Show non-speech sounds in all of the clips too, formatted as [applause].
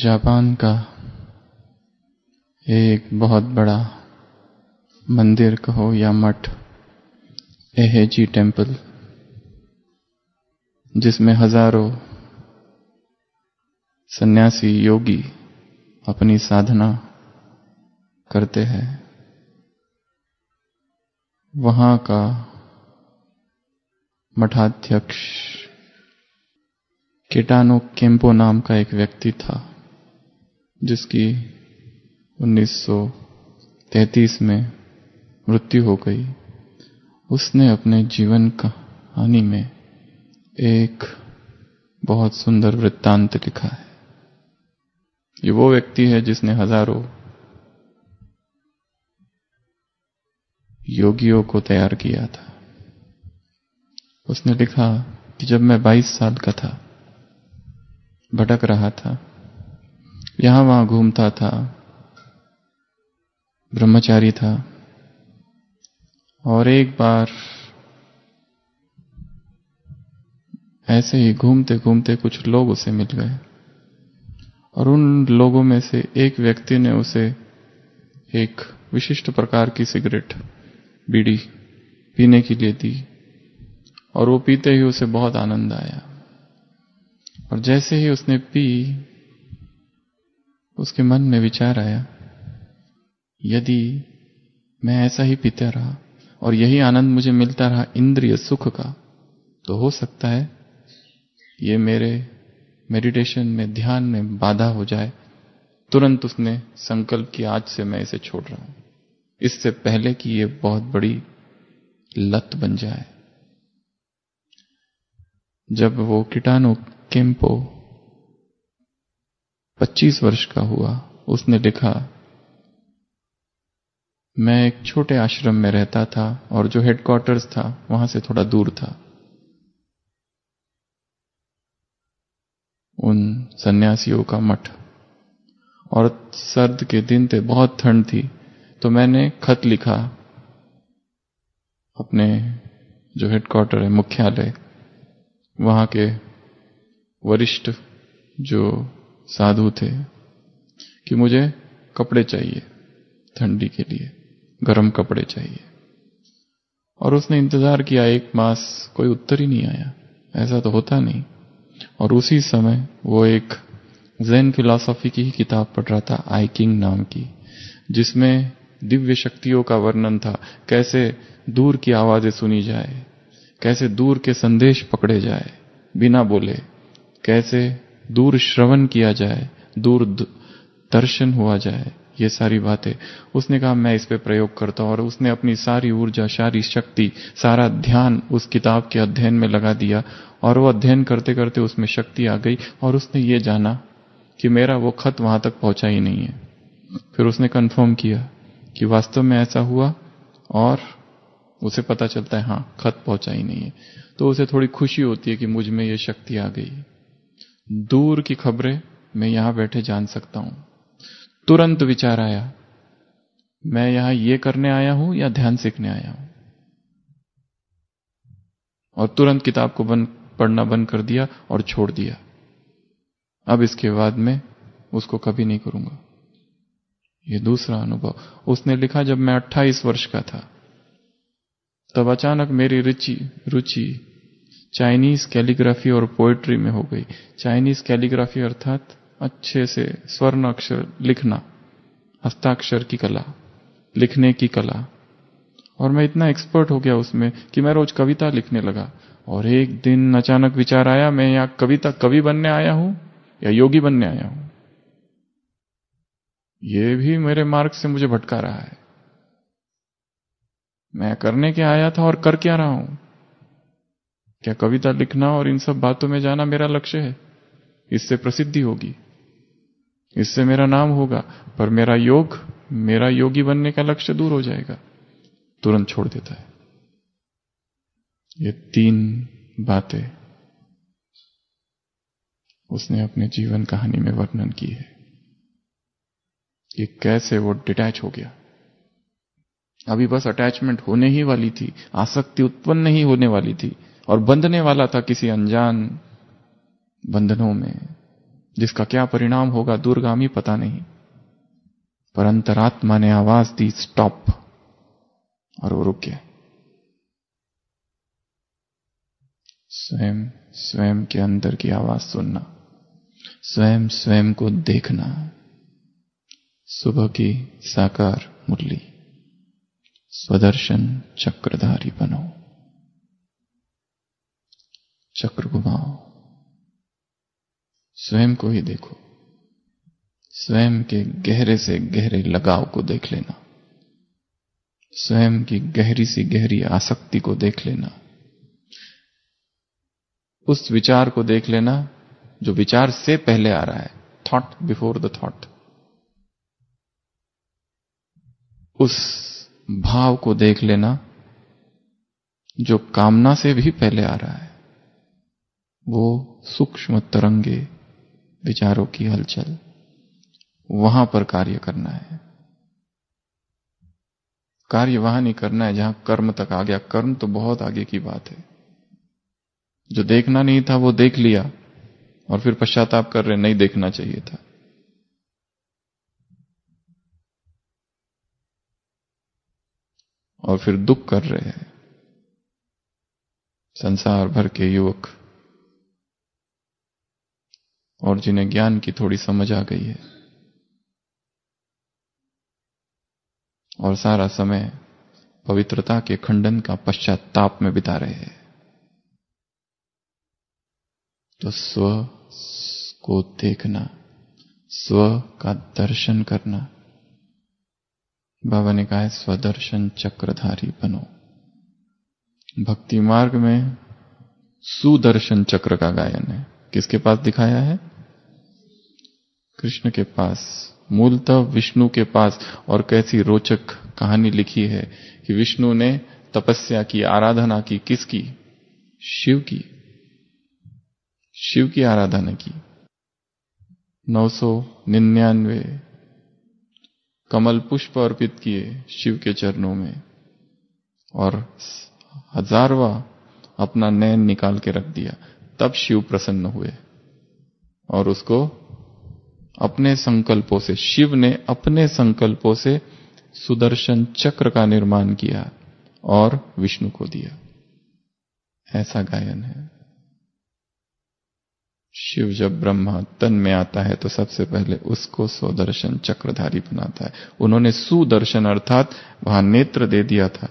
Japan का एक बहुत बड़ा मंदिर कहो या मठ एहेजी टेम्पल जिसमें हजारों सन्यासी योगी अपनी साधना करते हैं वहां का मठाध्यक्ष किटानो केम्पो नाम का एक व्यक्ति था जिसकी 1933 में मृत्यु हो गई उसने अपने जीवन कहानी में एक बहुत सुंदर वृत्तांत लिखा है ये वो व्यक्ति है जिसने हजारों योगियों को तैयार किया था उसने लिखा कि जब मैं 22 साल का था भटक रहा था यहां वहां घूमता था ब्रह्मचारी था और एक बार ऐसे ही घूमते घूमते कुछ लोग उसे मिल गए और उन लोगों में से एक व्यक्ति ने उसे एक विशिष्ट प्रकार की सिगरेट बीड़ी पीने के लिए दी और वो पीते ही उसे बहुत आनंद आया और जैसे ही उसने पी उसके मन में विचार आया यदि मैं ऐसा ही पीता रहा और यही आनंद मुझे मिलता रहा इंद्रिय सुख का तो हो सकता है ये मेरे मेडिटेशन में ध्यान में बाधा हो जाए तुरंत उसने संकल्प किया आज से मैं इसे छोड़ रहा हूं इससे पहले कि यह बहुत बड़ी लत बन जाए जब वो कीटाणु केम्पो 25 वर्ष का हुआ उसने लिखा मैं एक छोटे आश्रम में रहता था और जो हेडक्वार्टर्स था वहां से थोड़ा दूर था उन सन्यासियों का मठ और सर्द के दिन थे बहुत ठंड थी तो मैंने खत लिखा अपने जो हेडक्वार्टर है मुख्यालय वहां के वरिष्ठ जो साधु थे कि मुझे कपड़े चाहिए ठंडी के लिए गर्म कपड़े चाहिए और उसने इंतजार किया एक मास कोई उत्तर ही नहीं आया ऐसा तो होता नहीं और उसी समय वो एक जैन फिलॉसफी की ही किताब पढ़ रहा था आई किंग नाम की जिसमें दिव्य शक्तियों का वर्णन था कैसे दूर की आवाजें सुनी जाए कैसे दूर के संदेश पकड़े जाए बिना बोले कैसे दूर श्रवण किया जाए दूर दर्शन हुआ जाए ये सारी बातें उसने कहा मैं इस पे प्रयोग करता हूं और उसने अपनी सारी ऊर्जा सारी शक्ति सारा ध्यान उस किताब के अध्ययन में लगा दिया और वो अध्ययन करते करते उसमें शक्ति आ गई और उसने ये जाना कि मेरा वो खत वहां तक पहुंचा ही नहीं है फिर उसने कंफर्म किया कि वास्तव में ऐसा हुआ और उसे पता चलता है हाँ खत पहुंचा ही नहीं है तो उसे थोड़ी खुशी होती है कि मुझ में ये शक्ति आ गई है दूर की खबरें मैं यहां बैठे जान सकता हूं तुरंत विचार आया मैं यहां ये करने आया हूं या ध्यान सीखने आया हूं और तुरंत किताब को बंद पढ़ना बंद कर दिया और छोड़ दिया अब इसके बाद में उसको कभी नहीं करूंगा यह दूसरा अनुभव उसने लिखा जब मैं 28 वर्ष का था तब अचानक मेरी रुचि रुचि चाइनीज कैलीग्राफी और पोएट्री में हो गई चाइनीज कैलीग्राफी अर्थात अच्छे से स्वर्ण अक्षर लिखना हस्ताक्षर की कला लिखने की कला और मैं इतना एक्सपर्ट हो गया उसमें कि मैं रोज कविता लिखने लगा और एक दिन अचानक विचार आया मैं या कविता कवि बनने आया हूं या योगी बनने आया हूं यह भी मेरे मार्ग से मुझे भटका रहा है मैं करने के आया था और कर क्या रहा हूं क्या कविता लिखना और इन सब बातों में जाना मेरा लक्ष्य है इससे प्रसिद्धि होगी इससे मेरा नाम होगा पर मेरा योग मेरा योगी बनने का लक्ष्य दूर हो जाएगा तुरंत छोड़ देता है ये तीन बातें उसने अपने जीवन कहानी में वर्णन की है कि कैसे वो डिटैच हो गया अभी बस अटैचमेंट होने ही वाली थी आसक्ति उत्पन्न नहीं होने वाली थी और बंधने वाला था किसी अनजान बंधनों में जिसका क्या परिणाम होगा दूरगामी पता नहीं पर अंतरात्मा ने आवाज दी स्टॉप और वो रुक गया स्वयं स्वयं के अंदर की आवाज सुनना स्वयं स्वयं को देखना सुबह की साकार मुरली स्वदर्शन चक्रधारी बनो चक्र घुमाओ स्वयं को ही देखो स्वयं के गहरे से गहरे लगाव को देख लेना स्वयं की गहरी से गहरी आसक्ति को देख लेना उस विचार को देख लेना जो विचार से पहले आ रहा है थॉट बिफोर द थॉट उस भाव को देख लेना जो कामना से भी पहले आ रहा है वो सूक्ष्म तरंगे विचारों की हलचल वहां पर कार्य करना है कार्य वहां नहीं करना है जहां कर्म तक आ गया कर्म तो बहुत आगे की बात है जो देखना नहीं था वो देख लिया और फिर पश्चाताप कर रहे नहीं देखना चाहिए था और फिर दुख कर रहे हैं संसार भर के युवक और जिन्हें ज्ञान की थोड़ी समझ आ गई है और सारा समय पवित्रता के खंडन का पश्चाताप में बिता रहे हैं तो स्व को देखना स्व का दर्शन करना बाबा ने कहा है स्वदर्शन चक्रधारी बनो भक्ति मार्ग में सुदर्शन चक्र का गायन है किसके पास दिखाया है कृष्ण के पास मूलतः विष्णु के पास और कैसी रोचक कहानी लिखी है कि विष्णु ने तपस्या की आराधना की किसकी शिव की शिव की आराधना की 999 कमल पुष्प अर्पित किए शिव के चरणों में और हजारवा अपना नैन निकाल के रख दिया तब शिव प्रसन्न हुए और उसको अपने संकल्पों से शिव ने अपने संकल्पों से सुदर्शन चक्र का निर्माण किया और विष्णु को दिया ऐसा गायन है शिव जब ब्रह्मा तन में आता है तो सबसे पहले उसको सुदर्शन चक्रधारी बनाता है उन्होंने सुदर्शन अर्थात वहां नेत्र दे दिया था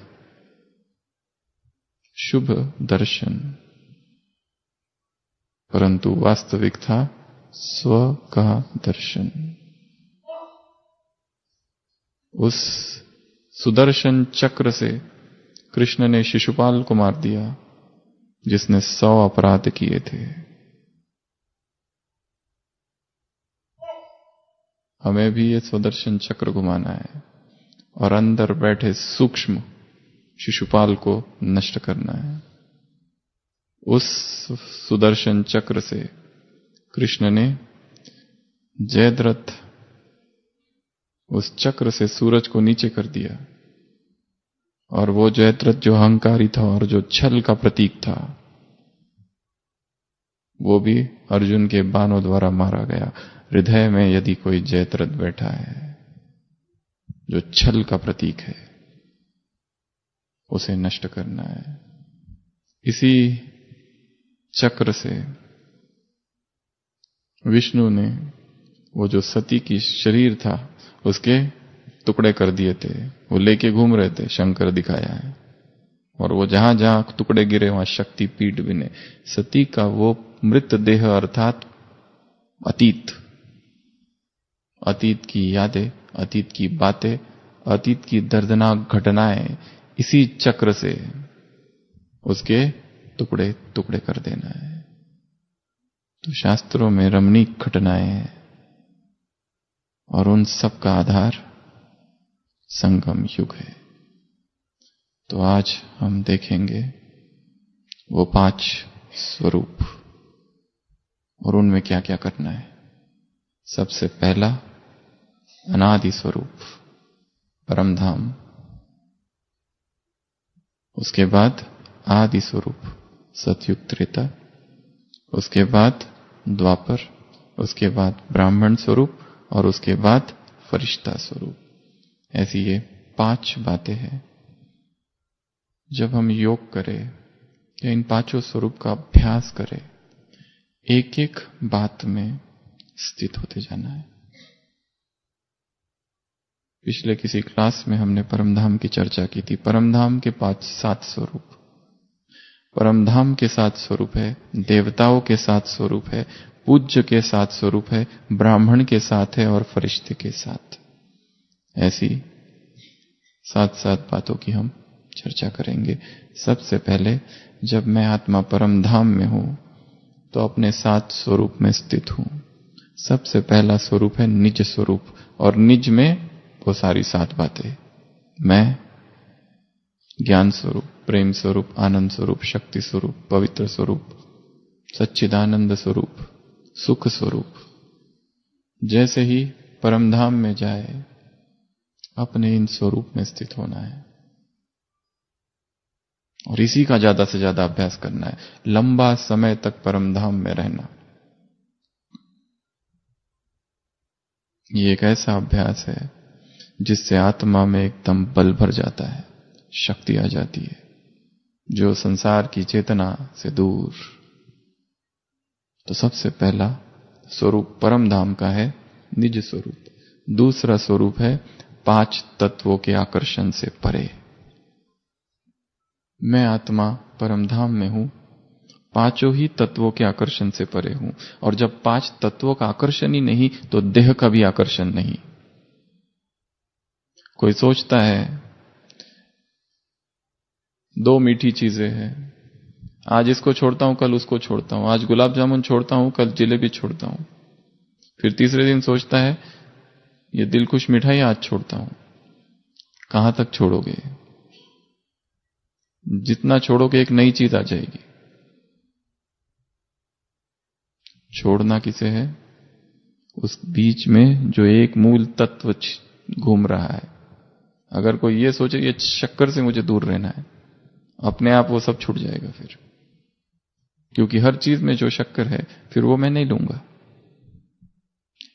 शुभ दर्शन परंतु वास्तविक था स्व का दर्शन उस सुदर्शन चक्र से कृष्ण ने शिशुपाल को मार दिया जिसने सौ अपराध किए थे हमें भी ये स्वदर्शन चक्र घुमाना है और अंदर बैठे सूक्ष्म शिशुपाल को नष्ट करना है उस सुदर्शन चक्र से कृष्ण ने जयद्रथ उस चक्र से सूरज को नीचे कर दिया और वो जयद्रथ जो अहंकारी था और जो छल का प्रतीक था वो भी अर्जुन के बाणों द्वारा मारा गया हृदय में यदि कोई जयद्रथ बैठा है जो छल का प्रतीक है उसे नष्ट करना है इसी चक्र से विष्णु ने वो जो सती की शरीर था उसके टुकड़े कर दिए थे वो लेके घूम रहे थे शंकर दिखाया है और वो जहां जहां टुकड़े गिरे वहां शक्ति पीठ ने सती का वो मृत देह अर्थात अतीत अतीत की यादें अतीत की बातें अतीत की दर्दनाक घटनाएं इसी चक्र से उसके टुकड़े टुकड़े कर देना है तो शास्त्रों में रमणीक घटनाएं हैं और उन सब का आधार संगम युग है तो आज हम देखेंगे वो पांच स्वरूप और उनमें क्या क्या करना है सबसे पहला अनादि स्वरूप परमधाम उसके बाद आदि स्वरूप सतयुग त्रेता उसके बाद द्वापर उसके बाद ब्राह्मण स्वरूप और उसके बाद फरिश्ता स्वरूप ऐसी ये पांच बातें हैं जब हम योग करें या इन पांचों स्वरूप का अभ्यास करें एक एक बात में स्थित होते जाना है पिछले किसी क्लास में हमने परमधाम की चर्चा की थी परमधाम के पांच सात स्वरूप परमधाम के साथ स्वरूप है देवताओं के साथ स्वरूप है पूज्य के साथ स्वरूप है ब्राह्मण के साथ है और फरिश्ते के साथ ऐसी सात सात बातों की हम चर्चा करेंगे सबसे पहले जब मैं आत्मा परम धाम में हूं तो अपने सात स्वरूप में स्थित हूं सबसे पहला स्वरूप है निज स्वरूप और निज में वो सारी सात बातें मैं ज्ञान स्वरूप प्रेम स्वरूप आनंद स्वरूप शक्ति स्वरूप पवित्र स्वरूप सच्चिदानंद स्वरूप सुख स्वरूप जैसे ही परमधाम में जाए अपने इन स्वरूप में स्थित होना है और इसी का ज्यादा से ज्यादा अभ्यास करना है लंबा समय तक परमधाम में रहना ये एक ऐसा अभ्यास है जिससे आत्मा में एकदम बल भर जाता है शक्ति आ जाती है जो संसार की चेतना से दूर तो सबसे पहला स्वरूप परम धाम का है निज स्वरूप दूसरा स्वरूप है पांच तत्वों के आकर्षण से परे मैं आत्मा परमधाम में हूं पांचों ही तत्वों के आकर्षण से परे हूं और जब पांच तत्वों का आकर्षण ही नहीं तो देह का भी आकर्षण नहीं कोई सोचता है दो मीठी चीजें हैं आज इसको छोड़ता हूं कल उसको छोड़ता हूं आज गुलाब जामुन छोड़ता हूं कल जिलेबी छोड़ता हूं फिर तीसरे दिन सोचता है ये दिल खुश मिठाई आज छोड़ता हूं कहां तक छोड़ोगे जितना छोड़ोगे एक नई चीज आ जाएगी छोड़ना किसे है उस बीच में जो एक मूल तत्व घूम रहा है अगर कोई ये सोचे ये चक्कर से मुझे दूर रहना है अपने आप वो सब छूट जाएगा फिर क्योंकि हर चीज में जो शक्कर है फिर वो मैं नहीं लूंगा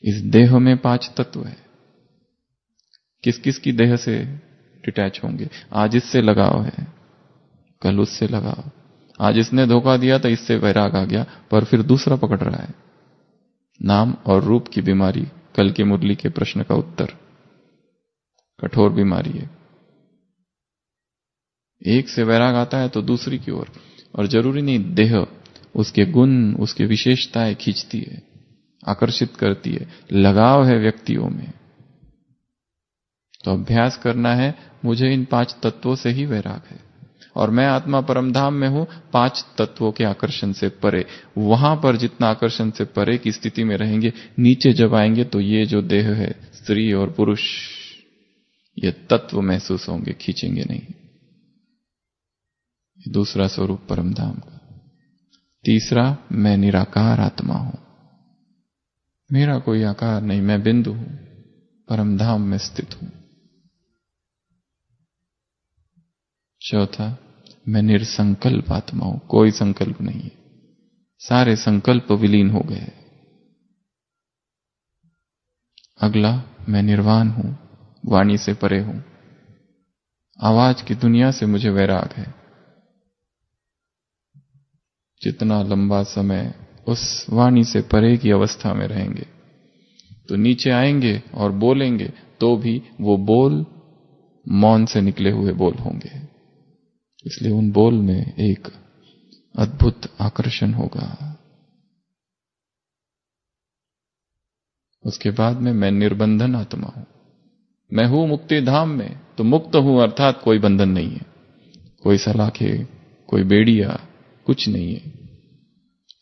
इस देह में पांच तत्व है किस किस की देह से डिटैच होंगे आज इससे लगाव है कल उससे लगाव आज इसने धोखा दिया तो इससे वैराग आ गया पर फिर दूसरा पकड़ रहा है नाम और रूप की बीमारी कल के मुरली के प्रश्न का उत्तर कठोर बीमारी है एक से वैराग आता है तो दूसरी की ओर और जरूरी नहीं देह उसके गुण उसकी विशेषताएं खींचती है आकर्षित करती है लगाव है व्यक्तियों में तो अभ्यास करना है मुझे इन पांच तत्वों से ही वैराग है और मैं आत्मा परमधाम में हूं पांच तत्वों के आकर्षण से परे वहां पर जितना आकर्षण से परे की स्थिति में रहेंगे नीचे जब आएंगे तो ये जो देह है स्त्री और पुरुष ये तत्व महसूस होंगे खींचेंगे नहीं दूसरा स्वरूप परमधाम का तीसरा मैं निराकार आत्मा हूं मेरा कोई आकार नहीं मैं बिंदु हूं परमधाम में स्थित हूं चौथा मैं निरसंकल्प आत्मा हूं कोई संकल्प नहीं है सारे संकल्प विलीन हो गए अगला मैं निर्वाण हूं वाणी से परे हूं आवाज की दुनिया से मुझे वैराग है जितना लंबा समय उस वाणी से परे की अवस्था में रहेंगे तो नीचे आएंगे और बोलेंगे तो भी वो बोल मौन से निकले हुए बोल होंगे इसलिए उन बोल में एक अद्भुत आकर्षण होगा उसके बाद में मैं निर्बंधन आत्मा हूं मैं हूं मुक्ति धाम में तो मुक्त हूं अर्थात कोई बंधन नहीं है कोई सलाखे कोई बेड़िया कुछ नहीं है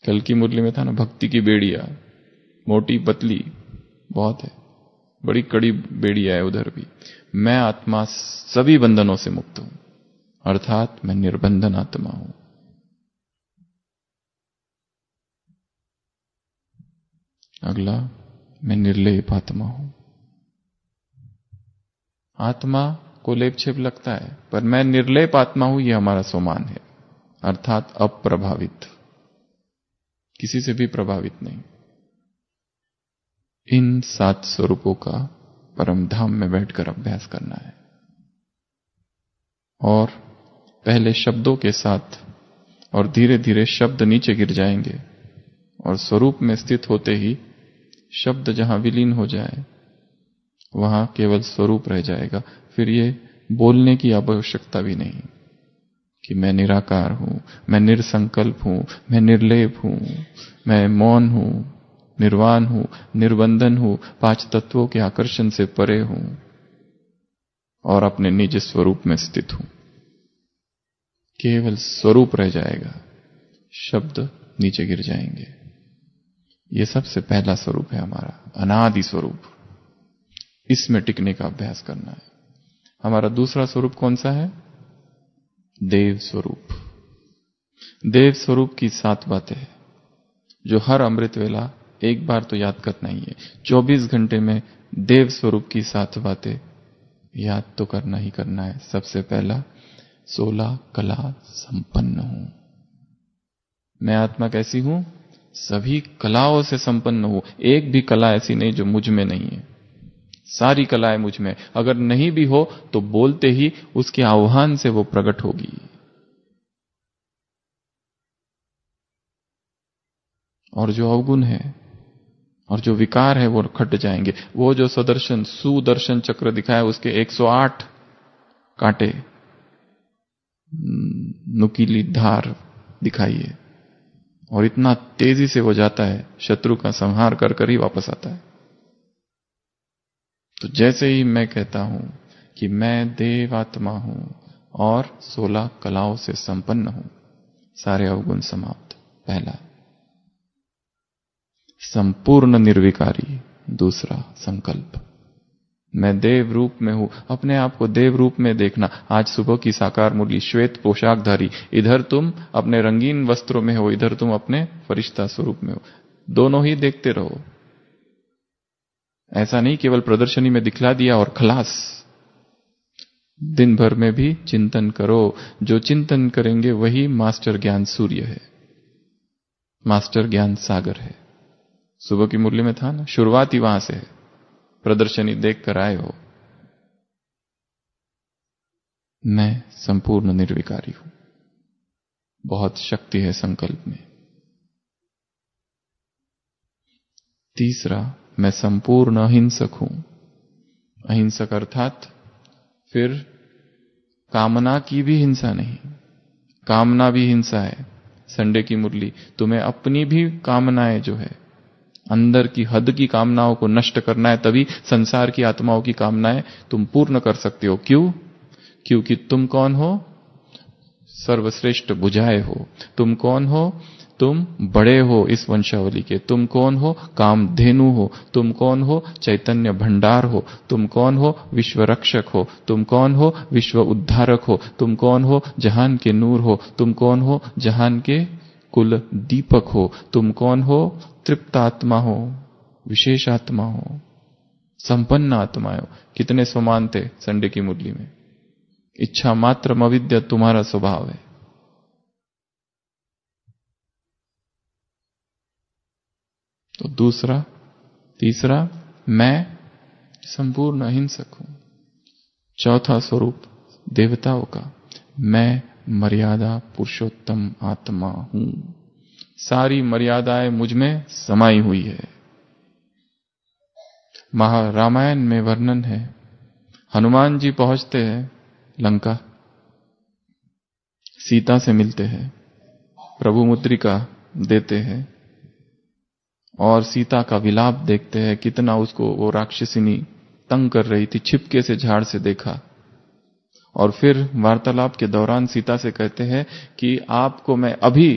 कल की मुरली में था ना भक्ति की बेड़िया मोटी पतली बहुत है बड़ी कड़ी बेड़िया है उधर भी मैं आत्मा सभी बंधनों से मुक्त हूं अर्थात मैं निर्बंधन आत्मा हूं अगला मैं निर्लेप आत्मा हूं आत्मा को लेप छेप लगता है पर मैं निर्लेप आत्मा हूं यह हमारा सोमान है अर्थात अप्रभावित किसी से भी प्रभावित नहीं इन सात स्वरूपों का परमधाम में बैठकर अभ्यास करना है और पहले शब्दों के साथ और धीरे धीरे शब्द नीचे गिर जाएंगे और स्वरूप में स्थित होते ही शब्द जहां विलीन हो जाए वहां केवल स्वरूप रह जाएगा फिर ये बोलने की आवश्यकता भी नहीं कि मैं निराकार हूं मैं निरसंकल्प हूं मैं निर्लेप हूं मैं मौन हूं निर्वाण हूं निर्बंधन हूं पांच तत्वों के आकर्षण से परे हूं और अपने निज स्वरूप में स्थित हूं केवल स्वरूप रह जाएगा शब्द नीचे गिर जाएंगे ये सबसे पहला स्वरूप है हमारा अनादि स्वरूप इसमें टिकने का अभ्यास करना है हमारा दूसरा स्वरूप कौन सा है देव स्वरूप देव स्वरूप की सात बातें हैं जो हर अमृत वेला एक बार तो याद करना ही है 24 घंटे में देव स्वरूप की सात बातें याद तो करना ही करना है सबसे पहला सोलह कला संपन्न हूं मैं आत्मा कैसी हूं सभी कलाओं से संपन्न हूं एक भी कला ऐसी नहीं जो मुझ में नहीं है सारी कलाएं मुझ में अगर नहीं भी हो तो बोलते ही उसके आह्वान से वो प्रकट होगी और जो अवगुण है और जो विकार है वो खट जाएंगे वो जो सदर्शन सुदर्शन चक्र दिखाया उसके 108 कांटे नुकीली धार दिखाइए और इतना तेजी से वो जाता है शत्रु का संहार कर कर ही वापस आता है तो जैसे ही मैं कहता हूं कि मैं देव आत्मा हूं और सोलह कलाओं से संपन्न हूं सारे अवगुण समाप्त पहला संपूर्ण निर्विकारी दूसरा संकल्प मैं देव रूप में हूं अपने आप को देव रूप में देखना आज सुबह की साकार मुरली श्वेत पोशाकधारी इधर तुम अपने रंगीन वस्त्रों में हो इधर तुम अपने फरिश्ता स्वरूप में हो दोनों ही देखते रहो ऐसा नहीं केवल प्रदर्शनी में दिखला दिया और खलास दिन भर में भी चिंतन करो जो चिंतन करेंगे वही मास्टर ज्ञान सूर्य है मास्टर ज्ञान सागर है सुबह की मुरली में था ना शुरुआत ही वहां से है प्रदर्शनी देख कर आए हो मैं संपूर्ण निर्विकारी हूं बहुत शक्ति है संकल्प में तीसरा मैं संपूर्ण अहिंसक हूं अहिंसक अर्थात फिर कामना की भी हिंसा नहीं कामना भी हिंसा है संडे की मुरली तुम्हें अपनी भी कामनाएं जो है अंदर की हद की कामनाओं को नष्ट करना है तभी संसार की आत्माओं की कामनाएं तुम पूर्ण कर सकते हो क्यों क्योंकि तुम कौन हो सर्वश्रेष्ठ बुझाए हो तुम कौन हो तुम बड़े हो इस वंशावली के तुम कौन हो कामधेनु हो तुम कौन हो चैतन्य भंडार हो तुम कौन हो विश्व रक्षक हो तुम कौन हो विश्व उद्धारक हो तुम कौन हो जहान के नूर हो तुम कौन हो जहान के कुल दीपक हो तुम कौन हो तृप्त आत्मा हो विशेष आत्मा हो संपन्न आत्मा हो कितने समान थे संडे की मुरली में इच्छा मात्र अविद्या तुम्हारा स्वभाव है तो दूसरा तीसरा मैं संपूर्ण अहिंसक हूं चौथा स्वरूप देवताओं का मैं मर्यादा पुरुषोत्तम आत्मा हूं सारी मर्यादाएं मुझ में समाई हुई है महारामायण में वर्णन है हनुमान जी पहुंचते हैं लंका सीता से मिलते हैं प्रभु मुद्रिका देते हैं और सीता का विलाप देखते हैं कितना उसको वो राक्षसिनी तंग कर रही थी छिपके से झाड़ से देखा और फिर वार्तालाप के दौरान सीता से कहते हैं कि आपको मैं अभी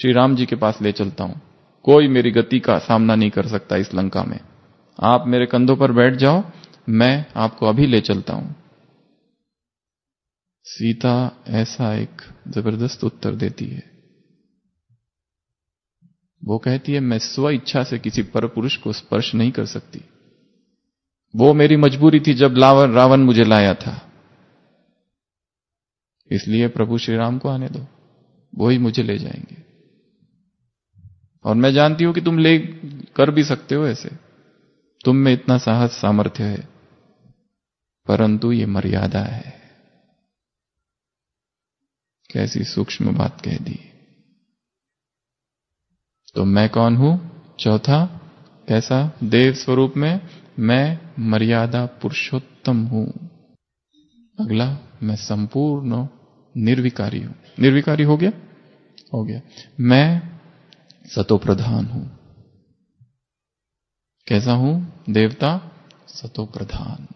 श्री राम जी के पास ले चलता हूं कोई मेरी गति का सामना नहीं कर सकता इस लंका में आप मेरे कंधों पर बैठ जाओ मैं आपको अभी ले चलता हूं सीता ऐसा एक जबरदस्त उत्तर देती है वो कहती है मैं स्व इच्छा से किसी पर पुरुष को स्पर्श नहीं कर सकती वो मेरी मजबूरी थी जब लावन रावण मुझे लाया था इसलिए प्रभु श्री राम को आने दो वो ही मुझे ले जाएंगे और मैं जानती हूं कि तुम ले कर भी सकते हो ऐसे तुम में इतना साहस सामर्थ्य है परंतु ये मर्यादा है कैसी सूक्ष्म बात कह दी तो मैं कौन हूं चौथा कैसा देव स्वरूप में मैं मर्यादा पुरुषोत्तम हूं अगला मैं संपूर्ण निर्विकारी हूं निर्विकारी हो गया हो गया मैं सतोप्रधान हूं कैसा हूं देवता सतोप्रधान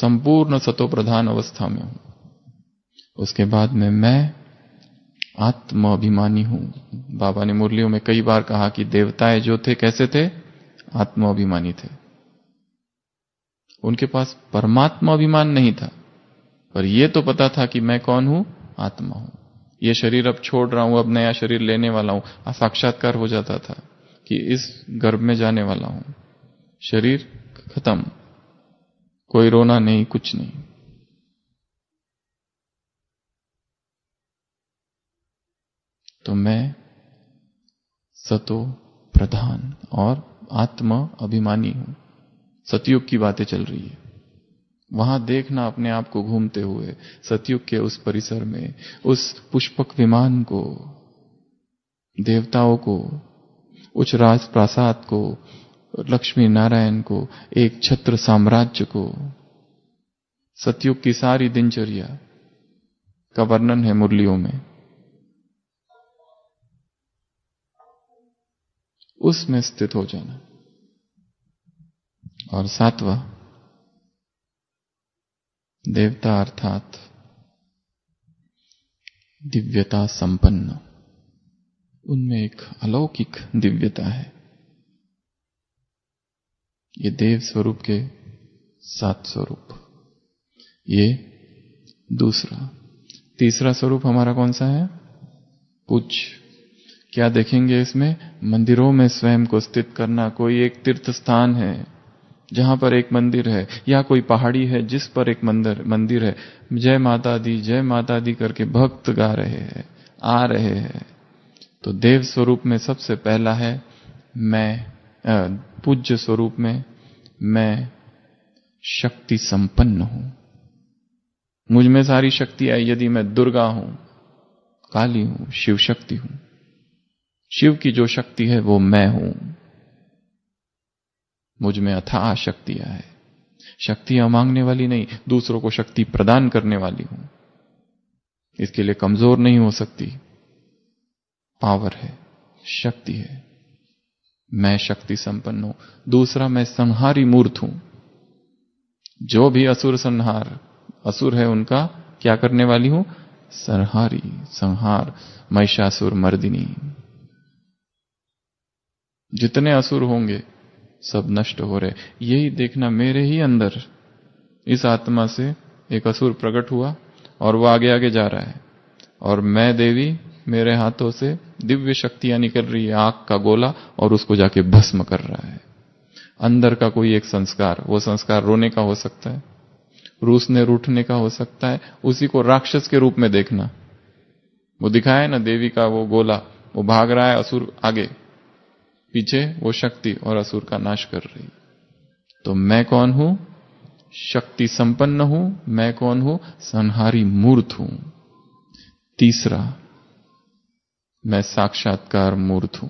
संपूर्ण सतो प्रधान अवस्था में हूं उसके बाद में मैं आत्माभिमानी हूं बाबा ने मुरलियों में कई बार कहा कि देवताएं जो थे कैसे थे आत्माभिमानी थे उनके पास परमात्मा अभिमान नहीं था पर यह तो पता था कि मैं कौन हूं आत्मा हूं यह शरीर अब छोड़ रहा हूं अब नया शरीर लेने वाला हूं साक्षात्कार हो जाता था कि इस गर्भ में जाने वाला हूं शरीर खत्म कोई रोना नहीं कुछ नहीं तो मैं सतो प्रधान और आत्मा अभिमानी हूं सतयुग की बातें चल रही है वहां देखना अपने आप को घूमते हुए सतयुग के उस परिसर में उस पुष्पक विमान को देवताओं को उच्च राज प्रासाद को लक्ष्मी नारायण को एक छत्र साम्राज्य को सतयुग की सारी दिनचर्या का वर्णन है मुरलियों में उसमें स्थित हो जाना और सातवा देवता अर्थात दिव्यता संपन्न उनमें एक अलौकिक दिव्यता है ये देव स्वरूप के सात स्वरूप ये दूसरा तीसरा स्वरूप हमारा कौन सा है पूछ क्या देखेंगे इसमें मंदिरों में स्वयं को स्थित करना कोई एक तीर्थ स्थान है जहां पर एक मंदिर है या कोई पहाड़ी है जिस पर एक मंदिर मंदिर है जय माता दी जय माता दी करके भक्त गा रहे हैं आ रहे हैं तो देव स्वरूप में सबसे पहला है मैं पूज्य स्वरूप में मैं शक्ति संपन्न हूं मुझ में सारी शक्ति आई यदि मैं दुर्गा हूं काली हूं शिव शक्ति हूं शिव की जो शक्ति है वो मैं हूं मुझ में अथाह शक्तियां है शक्तियां मांगने वाली नहीं दूसरों को शक्ति प्रदान करने वाली हूं इसके लिए कमजोर नहीं हो सकती पावर है शक्ति है मैं शक्ति संपन्न हूं दूसरा मैं संहारी मूर्त हूं जो भी असुर संहार असुर है उनका क्या करने वाली हूं संहारी संहार महिषासुर मर्दिनी जितने असुर होंगे सब नष्ट हो रहे यही देखना मेरे ही अंदर इस आत्मा से एक असुर प्रकट हुआ और वह आगे आगे जा रहा है और मैं देवी मेरे हाथों से दिव्य शक्तियां निकल रही है आग का गोला और उसको जाके भस्म कर रहा है अंदर का कोई एक संस्कार वो संस्कार रोने का हो सकता है रूस ने रूठने का हो सकता है उसी को राक्षस के रूप में देखना वो दिखाया ना देवी का वो गोला वो भाग रहा है असुर आगे पीछे वो शक्ति और असुर का नाश कर रही तो मैं कौन हूं शक्ति संपन्न हूं मैं कौन हूं संहारी मूर्त हूं तीसरा मैं साक्षात्कार मूर्त हूं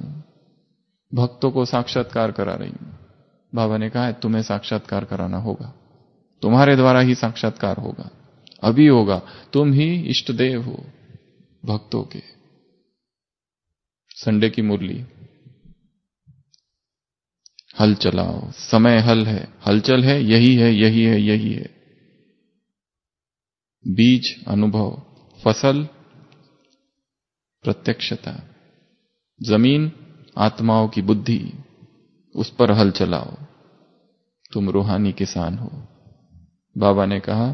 भक्तों को साक्षात्कार करा रही हूं बाबा ने कहा है तुम्हें साक्षात्कार कराना होगा तुम्हारे द्वारा ही साक्षात्कार होगा अभी होगा तुम ही इष्ट देव हो भक्तों के संडे की मुरली हल चलाओ समय हल है हलचल है यही है यही है यही है बीज अनुभव फसल प्रत्यक्षता जमीन आत्माओं की बुद्धि उस पर हल चलाओ तुम रूहानी किसान हो बाबा ने कहा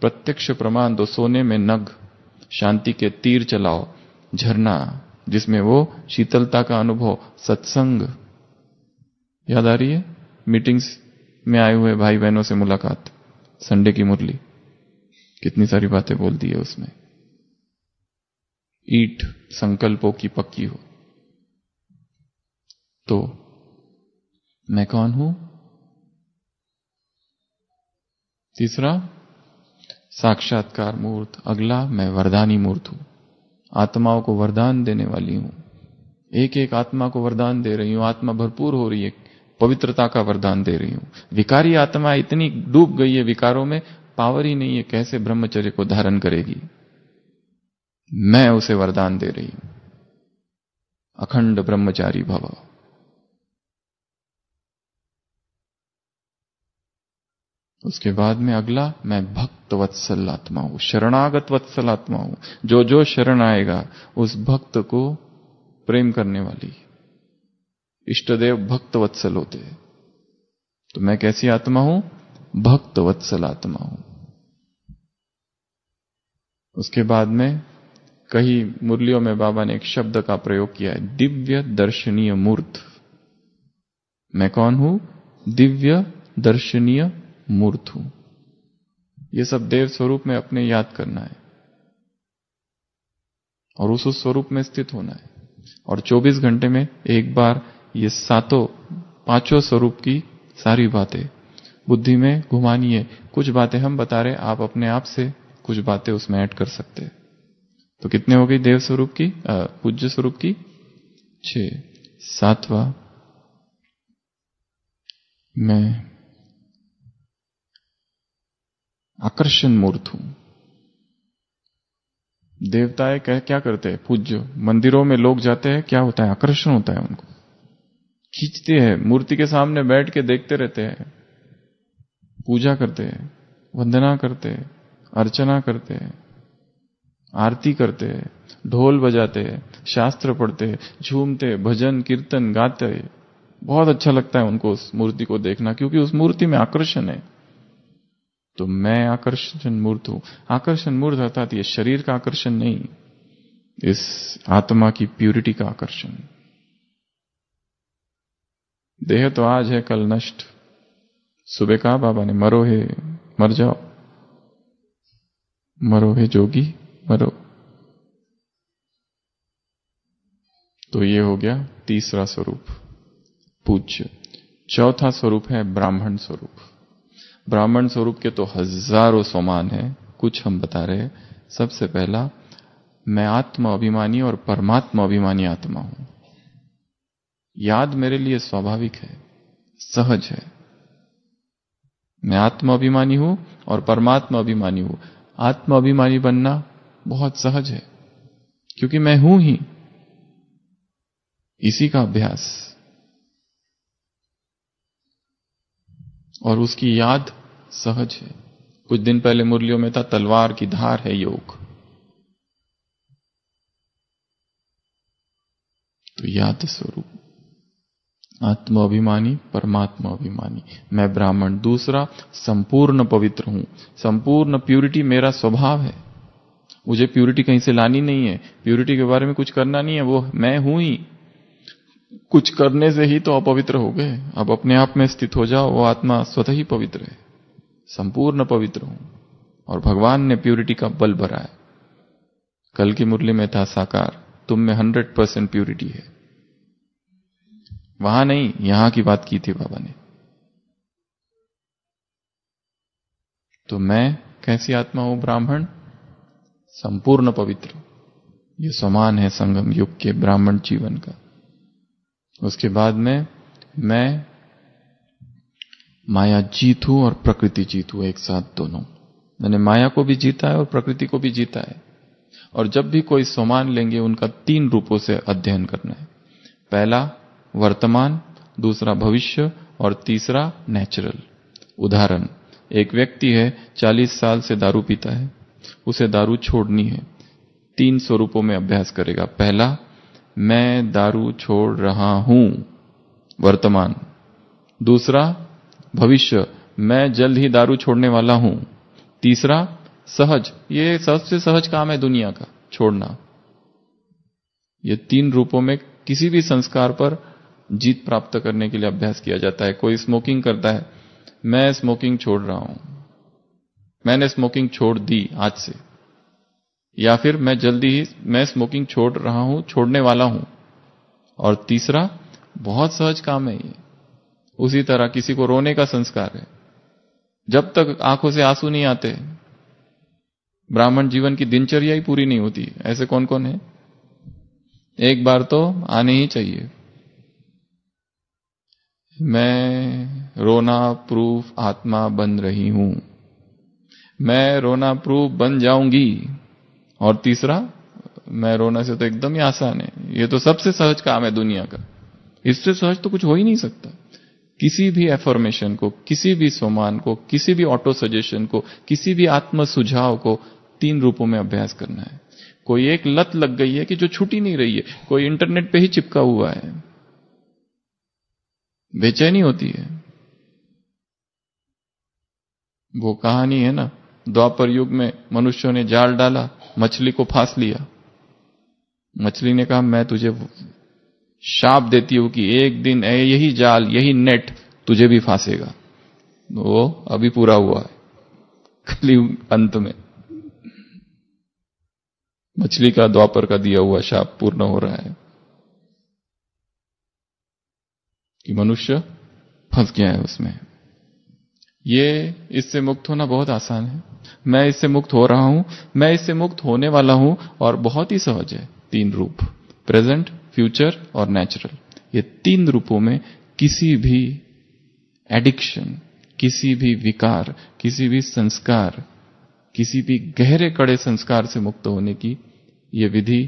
प्रत्यक्ष प्रमाण दो सोने में नग शांति के तीर चलाओ झरना जिसमें वो शीतलता का अनुभव सत्संग याद आ रही है मीटिंग्स में आए हुए भाई बहनों से मुलाकात संडे की मुरली कितनी सारी बातें बोल दी है उसमें ईट संकल्पों की पक्की हो तो मैं कौन हूं तीसरा साक्षात्कार मूर्त अगला मैं वरदानी मूर्त हूं आत्माओं को वरदान देने वाली हूं एक एक आत्मा को वरदान दे रही हूं आत्मा भरपूर हो रही है पवित्रता का वरदान दे रही हूं विकारी आत्मा इतनी डूब गई है विकारों में पावर ही नहीं है कैसे ब्रह्मचर्य को धारण करेगी मैं उसे वरदान दे रही हूं अखंड ब्रह्मचारी भव उसके बाद में अगला मैं भक्त वत्सल आत्मा हूं शरणागत वत्सल आत्मा हूं जो जो शरण आएगा उस भक्त को प्रेम करने वाली इष्टदेव भक्तवत्सल होते होते तो मैं कैसी आत्मा हूं भक्त वत्सल आत्मा हूं उसके बाद में कई मुरलियों में बाबा ने एक शब्द का प्रयोग किया है दिव्य दर्शनीय मूर्त मैं कौन हूं दिव्य दर्शनीय मूर्त हूं यह सब देव स्वरूप में अपने याद करना है और उस स्वरूप में स्थित होना है और 24 घंटे में एक बार ये सातों पांचों स्वरूप की सारी बातें बुद्धि में घुमानी है कुछ बातें हम बता रहे आप अपने आप से कुछ बातें उसमें ऐड कर सकते तो कितने हो गई देव स्वरूप की पूज्य स्वरूप की छ सातवा मैं आकर्षण मूर्त हूं देवताएं क्या करते हैं पूज्य मंदिरों में लोग जाते हैं क्या होता है आकर्षण होता है उनको खींचते हैं मूर्ति के सामने बैठ के देखते रहते हैं पूजा करते हैं वंदना करते हैं अर्चना करते हैं आरती करते हैं ढोल बजाते हैं शास्त्र पढ़ते हैं झूमते भजन कीर्तन गाते बहुत अच्छा लगता है उनको उस मूर्ति को देखना क्योंकि उस मूर्ति में आकर्षण है तो मैं आकर्षण मूर्त हूं आकर्षण मूर्त अर्थात ये शरीर का आकर्षण नहीं इस आत्मा की प्यूरिटी का आकर्षण देह तो आज है कल नष्ट सुबह कहा बाबा ने मरो हे मर जाओ मरो हे जोगी मरो तो ये हो गया तीसरा स्वरूप पूज्य चौथा स्वरूप है ब्राह्मण स्वरूप ब्राह्मण स्वरूप के तो हजारों समान है कुछ हम बता रहे हैं सबसे पहला मैं आत्मा अभिमानी और परमात्मा अभिमानी आत्मा हूं याद मेरे लिए स्वाभाविक है सहज है मैं आत्म अभिमानी हूं और परमात्मा अभिमानी हूं आत्म अभिमानी बनना बहुत सहज है क्योंकि मैं हूं ही इसी का अभ्यास और उसकी याद सहज है कुछ दिन पहले मुरलियों में था तलवार की धार है योग तो याद स्वरूप आत्माभिमानी परमात्मा अभिमानी मैं ब्राह्मण दूसरा संपूर्ण पवित्र हूं संपूर्ण प्यूरिटी मेरा स्वभाव है मुझे प्यूरिटी कहीं से लानी नहीं है प्यूरिटी के बारे में कुछ करना नहीं है वो मैं हूं ही कुछ करने से ही तो अपवित्र हो गए अब अपने आप में स्थित हो जाओ वो आत्मा स्वतः ही पवित्र है संपूर्ण पवित्र हूं और भगवान ने प्यूरिटी का बल भरा है कल की मुरली में था साकार तुम में हंड्रेड परसेंट प्यूरिटी है वहां नहीं यहां की बात की थी बाबा ने तो मैं कैसी आत्मा हूं ब्राह्मण संपूर्ण पवित्र ये समान है संगम युग के ब्राह्मण जीवन का उसके बाद में मैं माया जीत हूं और प्रकृति जीत हूं एक साथ दोनों मैंने माया को भी जीता है और प्रकृति को भी जीता है और जब भी कोई समान लेंगे उनका तीन रूपों से अध्ययन करना है पहला वर्तमान दूसरा भविष्य और तीसरा नेचुरल उदाहरण एक व्यक्ति है 40 साल से दारू पीता है उसे दारू छोड़नी है तीन स्वरूपों में अभ्यास करेगा पहला मैं दारू छोड़ रहा हूं वर्तमान दूसरा भविष्य मैं जल्द ही दारू छोड़ने वाला हूं तीसरा सहज ये सबसे सहज काम है दुनिया का छोड़ना ये तीन रूपों में किसी भी संस्कार पर जीत प्राप्त करने के लिए अभ्यास किया जाता है कोई स्मोकिंग करता है मैं स्मोकिंग छोड़ रहा हूं मैंने स्मोकिंग छोड़ दी आज से या फिर मैं जल्दी ही मैं स्मोकिंग छोड़ रहा हूं छोड़ने वाला हूं और तीसरा बहुत सहज काम है ये उसी तरह किसी को रोने का संस्कार है जब तक आंखों से आंसू नहीं आते ब्राह्मण जीवन की दिनचर्या ही पूरी नहीं होती ऐसे कौन कौन है एक बार तो आने ही चाहिए मैं रोना प्रूफ आत्मा बन रही हूं मैं रोना प्रूफ बन जाऊंगी और तीसरा मैं रोना से तो एकदम ही आसान है ये तो सबसे सहज काम है दुनिया का इससे सहज तो कुछ हो ही नहीं सकता किसी भी एफॉर्मेशन को किसी भी सोमान को किसी भी ऑटो सजेशन को किसी भी आत्म सुझाव को तीन रूपों में अभ्यास करना है कोई एक लत लग गई है कि जो छुट्टी नहीं रही है कोई इंटरनेट पे ही चिपका हुआ है बेचैनी होती है वो कहानी है ना द्वापर युग में मनुष्यों ने जाल डाला मछली को फांस लिया मछली ने कहा मैं तुझे शाप देती हूं कि एक दिन यही जाल यही नेट तुझे भी फांसेगा वो अभी पूरा हुआ है खाली अंत में मछली का द्वापर का दिया हुआ शाप पूर्ण हो रहा है कि मनुष्य फंस गया है उसमें ये इससे मुक्त होना बहुत आसान है मैं इससे मुक्त हो रहा हूं मैं इससे मुक्त होने वाला हूं और बहुत ही सहज है तीन रूप प्रेजेंट फ्यूचर और नेचुरल ये तीन रूपों में किसी भी एडिक्शन किसी भी विकार किसी भी संस्कार किसी भी गहरे कड़े संस्कार से मुक्त होने की यह विधि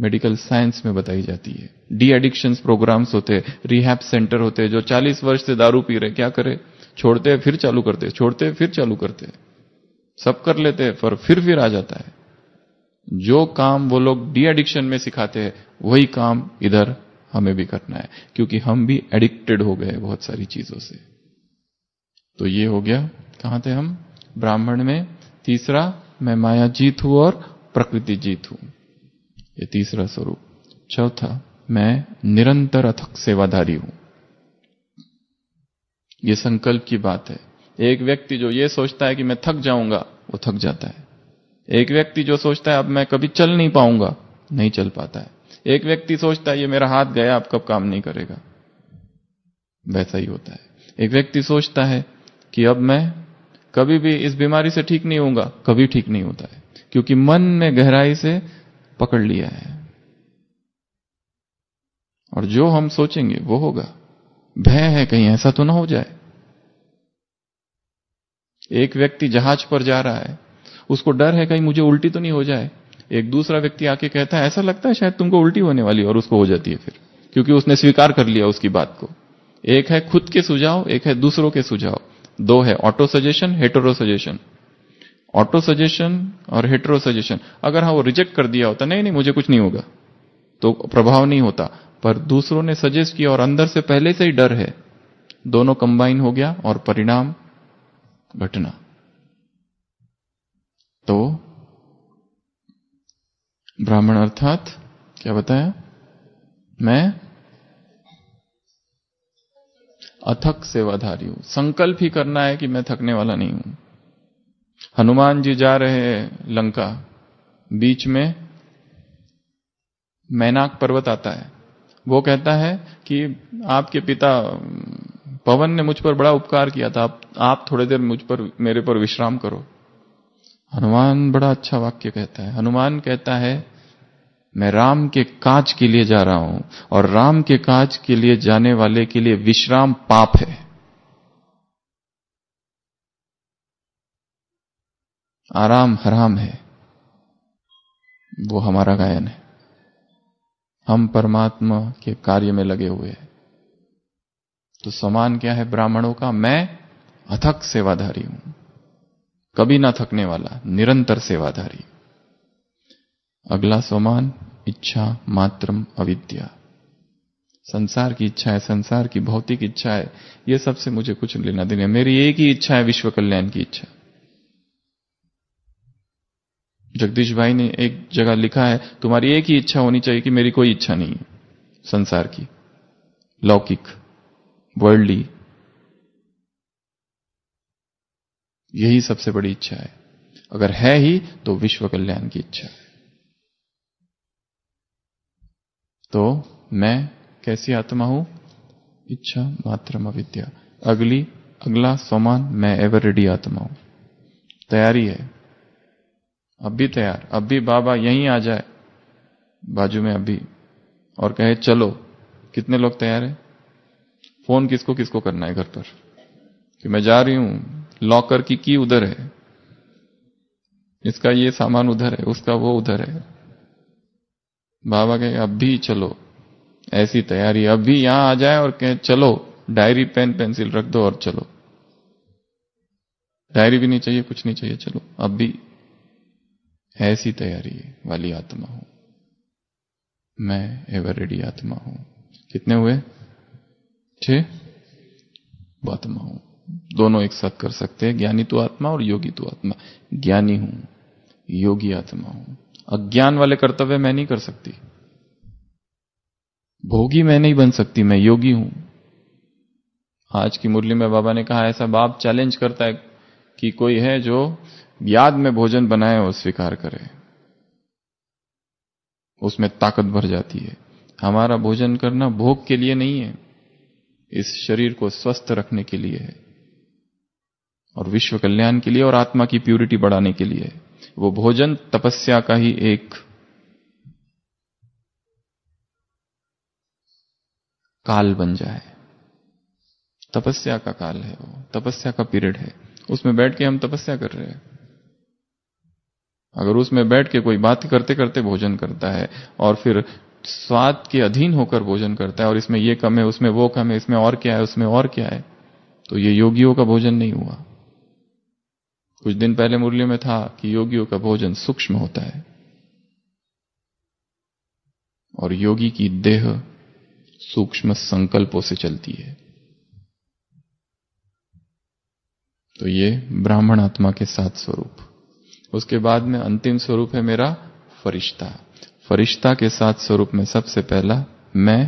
मेडिकल साइंस में बताई जाती है डी एडिक्शन प्रोग्राम्स होते हैं रिहैप सेंटर होते हैं जो 40 वर्ष से दारू पी रहे क्या करे छोड़ते फिर चालू करते छोड़ते फिर चालू करते सब कर लेते हैं पर फिर फिर आ जाता है जो काम वो लोग डी एडिक्शन में सिखाते हैं वही काम इधर हमें भी करना है क्योंकि हम भी एडिक्टेड हो गए बहुत सारी चीजों से तो ये हो गया कहां थे हम ब्राह्मण में तीसरा मैं माया जीत हूं और प्रकृति जीत हूं ये तीसरा स्वरूप चौथा मैं निरंतर अथक सेवाधारी हूं ये संकल्प की बात है एक व्यक्ति जो ये सोचता है कि मैं थक जाऊंगा वो थक जाता है एक व्यक्ति जो सोचता है अब मैं कभी चल नहीं पाऊंगा नहीं चल पाता है एक व्यक्ति सोचता है ये मेरा हाथ गया अब कब काम नहीं करेगा वैसा ही होता है एक व्यक्ति सोचता है कि अब मैं कभी भी इस बीमारी से ठीक नहीं होऊंगा कभी ठीक नहीं होता है क्योंकि मन में गहराई से पकड़ लिया है और जो हम सोचेंगे वो होगा भय है कहीं ऐसा तो ना हो जाए एक व्यक्ति जहाज पर जा रहा है उसको डर है कहीं मुझे उल्टी तो नहीं हो जाए एक दूसरा व्यक्ति आके कहता है ऐसा लगता है शायद तुमको उल्टी होने वाली और उसको हो जाती है फिर क्योंकि उसने स्वीकार कर लिया उसकी बात को एक है खुद के सुझाव एक है दूसरों के सुझाव दो है auto suggestion hetero suggestion auto suggestion और हेट्रो सजेशन अगर हाँ वो रिजेक्ट कर दिया होता नहीं नहीं मुझे कुछ नहीं होगा तो प्रभाव नहीं होता पर दूसरों ने सजेस्ट किया और अंदर से पहले से ही डर है दोनों कंबाइन हो गया और परिणाम घटना तो ब्राह्मण अर्थात क्या बताया मैं अथक सेवाधारी हूं संकल्प ही करना है कि मैं थकने वाला नहीं हूं हनुमान जी जा रहे हैं लंका बीच में मैनाक पर्वत आता है वो कहता है कि आपके पिता पवन ने मुझ पर बड़ा उपकार किया था आप, आप थोड़ी देर मुझ पर मेरे पर विश्राम करो हनुमान बड़ा अच्छा वाक्य कहता है हनुमान कहता है मैं राम के काज के लिए जा रहा हूं और राम के काज के लिए जाने वाले के लिए विश्राम पाप है आराम हराम है वो हमारा गायन है हम परमात्मा के कार्य में लगे हुए हैं तो समान क्या है ब्राह्मणों का मैं अथक सेवाधारी हूं कभी ना थकने वाला निरंतर सेवाधारी अगला समान इच्छा मात्रम अविद्या संसार की इच्छा है संसार की भौतिक इच्छा है यह सबसे मुझे कुछ लेना देना मेरी एक ही इच्छा है विश्व कल्याण की इच्छा जगदीश भाई ने एक जगह लिखा है तुम्हारी एक ही इच्छा होनी चाहिए कि मेरी कोई इच्छा नहीं है संसार की लौकिक वर्ल्डली यही सबसे बड़ी इच्छा है अगर है ही तो विश्व कल्याण की इच्छा है तो मैं कैसी आत्मा हूं इच्छा मात्र अविद्या अगली अगला समान मैं एवर रेडी आत्मा हूं तैयारी है अब भी तैयार अब भी बाबा यहीं आ जाए बाजू में अभी और कहे चलो कितने लोग तैयार है फोन किसको किसको करना है घर पर कि मैं जा रही हूं लॉकर की की उधर है इसका ये सामान उधर है उसका वो उधर है बाबा कहे अब भी चलो ऐसी तैयारी अब भी यहां आ जाए और कहे चलो डायरी पेन पेंसिल रख दो और चलो डायरी भी नहीं चाहिए कुछ नहीं चाहिए चलो अब भी ऐसी तैयारी वाली आत्मा हूं मैं एवर रेडी आत्मा हूं कितने हुए छ आत्मा हूं दोनों एक साथ कर सकते हैं ज्ञानी तो आत्मा और योगी तो आत्मा ज्ञानी हूं योगी आत्मा हूं अज्ञान वाले कर्तव्य मैं नहीं कर सकती भोगी मैं नहीं बन सकती मैं योगी हूं आज की मुरली में बाबा ने कहा ऐसा बाप चैलेंज करता है कि कोई है जो याद में भोजन बनाए और स्वीकार करें उसमें ताकत भर जाती है हमारा भोजन करना भोग के लिए नहीं है इस शरीर को स्वस्थ रखने के लिए है और विश्व कल्याण के लिए और आत्मा की प्यूरिटी बढ़ाने के लिए है वो भोजन तपस्या का ही एक काल बन जाए तपस्या का काल है वो तपस्या का पीरियड है उसमें बैठ के हम तपस्या कर रहे हैं अगर उसमें बैठ के कोई बात करते करते भोजन करता है और फिर स्वाद के अधीन होकर भोजन करता है और इसमें ये कम है उसमें वो कम है इसमें और क्या है उसमें और क्या है तो ये योगियों का भोजन नहीं हुआ कुछ दिन पहले मुरली में था कि योगियों का भोजन सूक्ष्म होता है और योगी की देह सूक्ष्म संकल्पों से चलती है तो ये ब्राह्मण आत्मा के साथ स्वरूप उसके बाद में अंतिम स्वरूप है मेरा फरिश्ता फरिश्ता के साथ स्वरूप में सबसे पहला मैं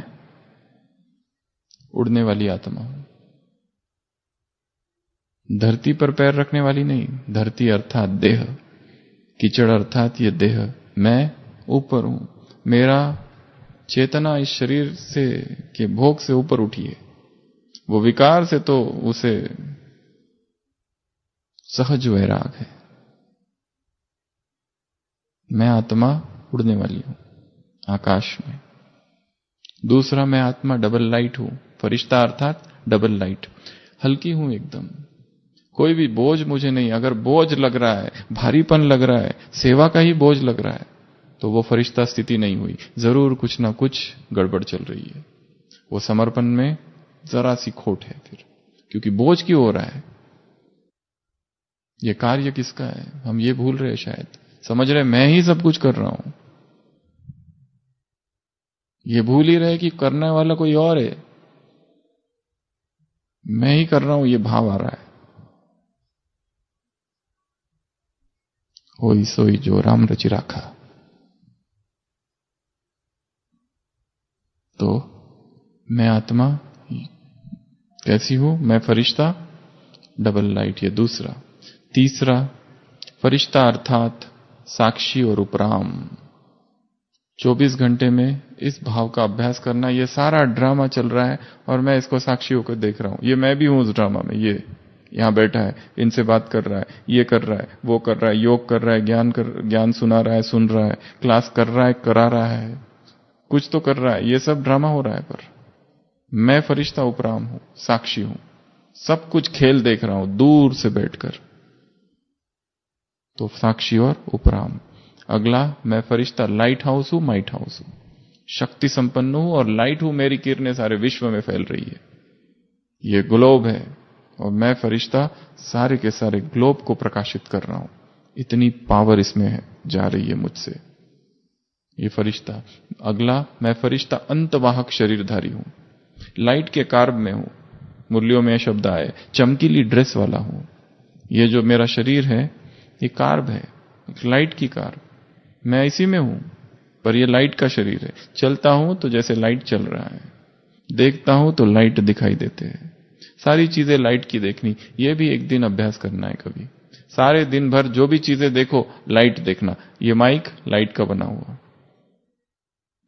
उड़ने वाली आत्मा हूं धरती पर पैर रखने वाली नहीं धरती अर्थात देह कीचड़ अर्थात ये देह मैं ऊपर हूं मेरा चेतना इस शरीर से के भोग से ऊपर उठी है वो विकार से तो उसे सहज वैराग है मैं आत्मा उड़ने वाली हूं आकाश में दूसरा मैं आत्मा डबल लाइट हूं फरिश्ता अर्थात डबल लाइट हल्की हूं एकदम कोई भी बोझ मुझे नहीं अगर बोझ लग रहा है भारीपन लग रहा है सेवा का ही बोझ लग रहा है तो वो फरिश्ता स्थिति नहीं हुई जरूर कुछ ना कुछ गड़बड़ चल रही है वो समर्पण में जरा सी खोट है फिर क्योंकि बोझ क्यों हो रहा है ये कार्य किसका है हम ये भूल रहे हैं शायद समझ रहे मैं ही सब कुछ कर रहा हूं ये भूल ही रहे कि करने वाला कोई और है मैं ही कर रहा हूं ये भाव आ रहा है होई सोई जो राम रचि राखा तो मैं आत्मा कैसी हूं मैं फरिश्ता डबल लाइट ये दूसरा तीसरा फरिश्ता अर्थात साक्षी और उपराम 24 घंटे में इस भाव का अभ्यास करना ये सारा ड्रामा चल रहा है और मैं इसको साक्षी होकर देख रहा हूं ये मैं भी हूं उस ड्रामा में ये यहां बैठा है इनसे बात कर रहा है ये कर रहा है वो कर रहा है योग कर रहा है ज्ञान कर ज्ञान सुना रहा है सुन रहा है क्लास कर रहा है करा रहा है कुछ तो कर रहा है ये सब ड्रामा हो रहा है पर मैं फरिश्ता उपराम हूं साक्षी हूं सब कुछ खेल देख रहा हूं दूर से बैठकर तो साक्षी और उपराम अगला मैं फरिश्ता लाइट हाउस हूं माइट हाउस हूं शक्ति संपन्न हूं और लाइट हूं मेरी किरणें सारे विश्व में फैल रही है ये ग्लोब है और मैं फरिश्ता सारे के सारे ग्लोब को प्रकाशित कर रहा हूं इतनी पावर इसमें है जा रही है मुझसे ये फरिश्ता अगला मैं फरिश्ता अंतवाहक शरीरधारी हूं लाइट के कार्ब में हूं मूल्यों में शब्द आए चमकीली ड्रेस वाला हूं ये जो मेरा शरीर है ये कार्ब है लाइट की कार्ब मैं इसी में हूं पर यह लाइट का शरीर है चलता हूं तो जैसे लाइट चल रहा है देखता हूं तो लाइट दिखाई देते हैं सारी चीजें लाइट की देखनी यह भी एक दिन अभ्यास करना है कभी सारे दिन भर जो भी चीजें देखो लाइट देखना ये माइक लाइट का बना हुआ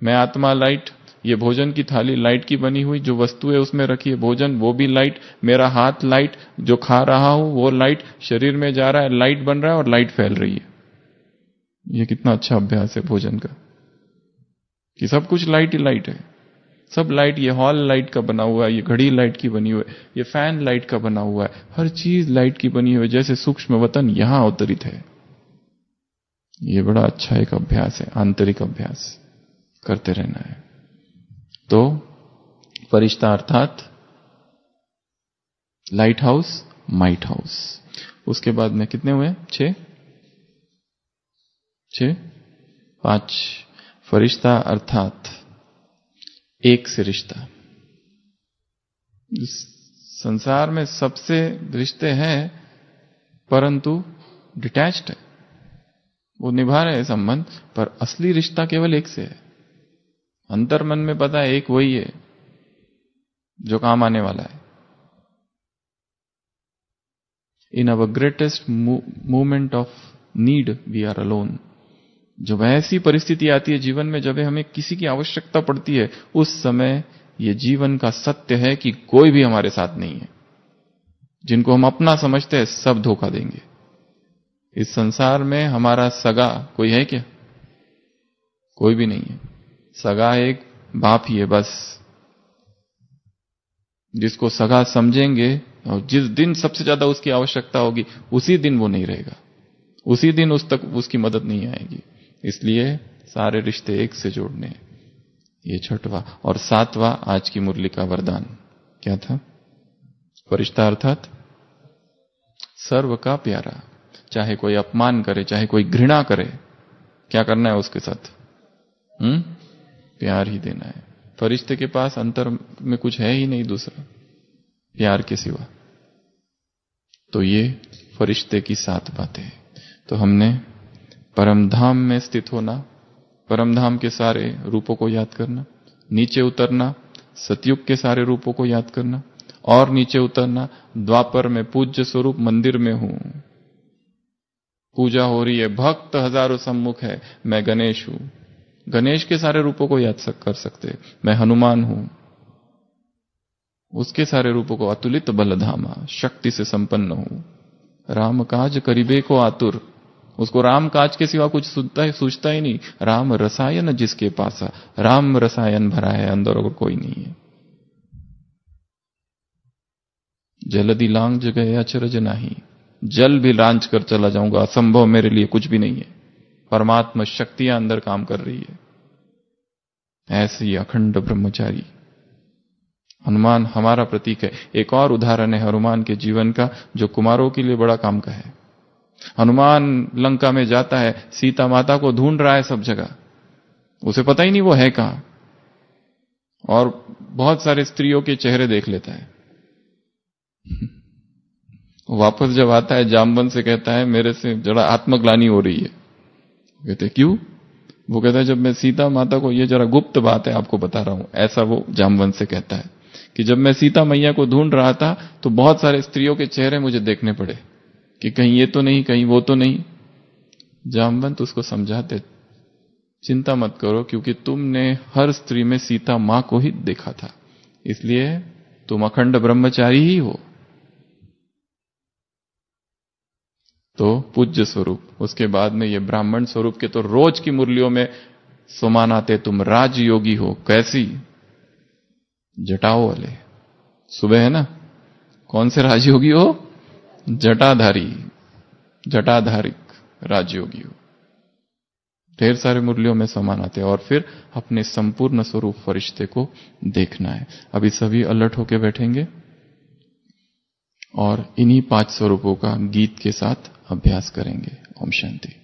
मैं आत्मा लाइट ये भोजन की थाली लाइट की बनी हुई जो वस्तु है उसमें रखी है भोजन वो भी लाइट मेरा हाथ लाइट जो खा रहा हूं वो लाइट शरीर में जा रहा है लाइट बन रहा है और लाइट फैल रही है ये कितना अच्छा अभ्यास है भोजन का कि सब कुछ लाइट ही लाइट है सब लाइट ये हॉल लाइट का बना हुआ है ये घड़ी लाइट की बनी हुई है ये फैन लाइट का बना हुआ है हर चीज लाइट की बनी हुई है जैसे सूक्ष्म वतन यहां अवतरित है ये बड़ा अच्छा एक अभ्यास है आंतरिक अभ्यास करते रहना है तो फरिश्ता अर्थात लाइट हाउस माइट हाउस उसके बाद में कितने हुए छ छे पांच फरिश्ता अर्थात एक से रिश्ता संसार में सबसे रिश्ते हैं परंतु डिटैच्ड है वो निभा रहे संबंध पर असली रिश्ता केवल एक से है अंतर मन में पता है एक वही है जो काम आने वाला है in our greatest moment of need we are alone जब ऐसी परिस्थिति आती है जीवन में जब हमें किसी की आवश्यकता पड़ती है उस समय यह जीवन का सत्य है कि कोई भी हमारे साथ नहीं है जिनको हम अपना समझते हैं सब धोखा देंगे इस संसार में हमारा सगा कोई है क्या कोई भी नहीं है सगा एक बाप ही है बस जिसको सगा समझेंगे और जिस दिन सबसे ज्यादा उसकी आवश्यकता होगी उसी दिन वो नहीं रहेगा उसी दिन उस तक उसकी मदद नहीं आएगी इसलिए सारे रिश्ते एक से जोड़ने ये छठवा और सातवा आज की मुरली का वरदान क्या था फरिश्ता अर्थात सर्व का प्यारा चाहे कोई अपमान करे चाहे कोई घृणा करे क्या करना है उसके साथ हम्म प्यार ही देना है फरिश्ते के पास अंतर में कुछ है ही नहीं दूसरा प्यार के सिवा तो ये फरिश्ते की सात बातें हैं तो हमने परमधाम में स्थित होना परमधाम के सारे रूपों को याद करना नीचे उतरना सतयुग के सारे रूपों को याद करना और नीचे उतरना द्वापर में पूज्य स्वरूप मंदिर में हूं पूजा हो रही है भक्त हजारों सम्मुख है मैं गणेश हूं गणेश के सारे रूपों को याद सक कर सकते मैं हनुमान हूं उसके सारे रूपों को अतुलित बलधामा शक्ति से संपन्न हूं राम काज करीबे को आतुर उसको राम काज के सिवा कुछ सुनता ही सोचता ही नहीं राम रसायन जिसके पास राम रसायन भरा है अंदर और कोई नहीं है जलदी लांग जगह अचरज नहीं जल भी लांच कर चला जाऊंगा असंभव मेरे लिए कुछ भी नहीं है परमात्मा शक्तियां अंदर काम कर रही है ऐसी अखंड ब्रह्मचारी हनुमान हमारा प्रतीक है एक और उदाहरण है हनुमान के जीवन का जो कुमारों के लिए बड़ा काम का है हनुमान लंका में जाता है सीता माता को ढूंढ रहा है सब जगह उसे पता ही नहीं वो है कहां और बहुत सारे स्त्रियों के चेहरे देख लेता है [laughs] वापस जब आता है जामबन से कहता है मेरे से जरा आत्मग्लानी हो रही है कहते क्यों वो कहता है जब मैं सीता माता को ये जरा गुप्त बात है आपको बता रहा हूं ऐसा वो जामवंत से कहता है कि जब मैं सीता मैया को ढूंढ रहा था तो बहुत सारे स्त्रियों के चेहरे मुझे देखने पड़े कि कहीं ये तो नहीं कहीं वो तो नहीं जामवंत उसको समझाते चिंता मत करो क्योंकि तुमने हर स्त्री में सीता मां को ही देखा था इसलिए तुम अखंड ब्रह्मचारी ही हो तो पूज्य स्वरूप उसके बाद में ये ब्राह्मण स्वरूप के तो रोज की मुरलियों में सुमानाते तुम राजयोगी हो कैसी जटाओ वाले सुबह है ना कौन से राजयोगी हो जटाधारी जटाधारिक राजयोगी हो ढेर सारे मुरलियों में समान आते हैं और फिर अपने संपूर्ण स्वरूप फरिश्ते को देखना है अभी सभी अलर्ट होके बैठेंगे और इन्हीं पांच स्वरूपों का गीत के साथ अभ्यास करेंगे ओम शांति